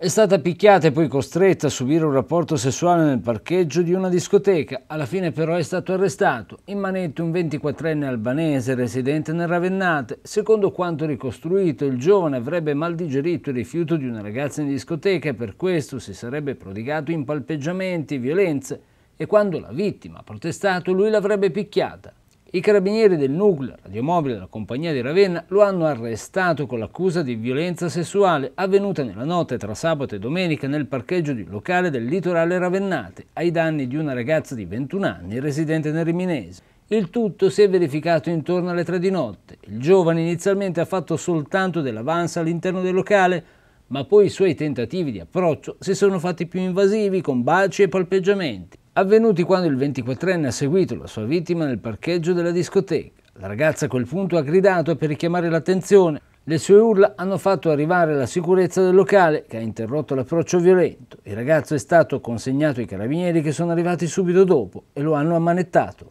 È stata picchiata e poi costretta a subire un rapporto sessuale nel parcheggio di una discoteca. Alla fine però è stato arrestato. In manetto un 24enne albanese residente nel Ravennate. Secondo quanto ricostruito, il giovane avrebbe mal digerito il rifiuto di una ragazza in discoteca e per questo si sarebbe prodigato in palpeggiamenti, violenze e quando la vittima ha protestato lui l'avrebbe picchiata. I carabinieri del nucleo radiomobile della compagnia di Ravenna lo hanno arrestato con l'accusa di violenza sessuale avvenuta nella notte tra sabato e domenica nel parcheggio di un locale del litorale Ravennate ai danni di una ragazza di 21 anni residente nel Riminese. Il tutto si è verificato intorno alle 3 di notte. Il giovane inizialmente ha fatto soltanto dell'avanza all'interno del locale, ma poi i suoi tentativi di approccio si sono fatti più invasivi con baci e palpeggiamenti avvenuti quando il 24enne ha seguito la sua vittima nel parcheggio della discoteca. La ragazza a quel punto ha gridato per richiamare l'attenzione. Le sue urla hanno fatto arrivare la sicurezza del locale che ha interrotto l'approccio violento. Il ragazzo è stato consegnato ai carabinieri che sono arrivati subito dopo e lo hanno ammanettato.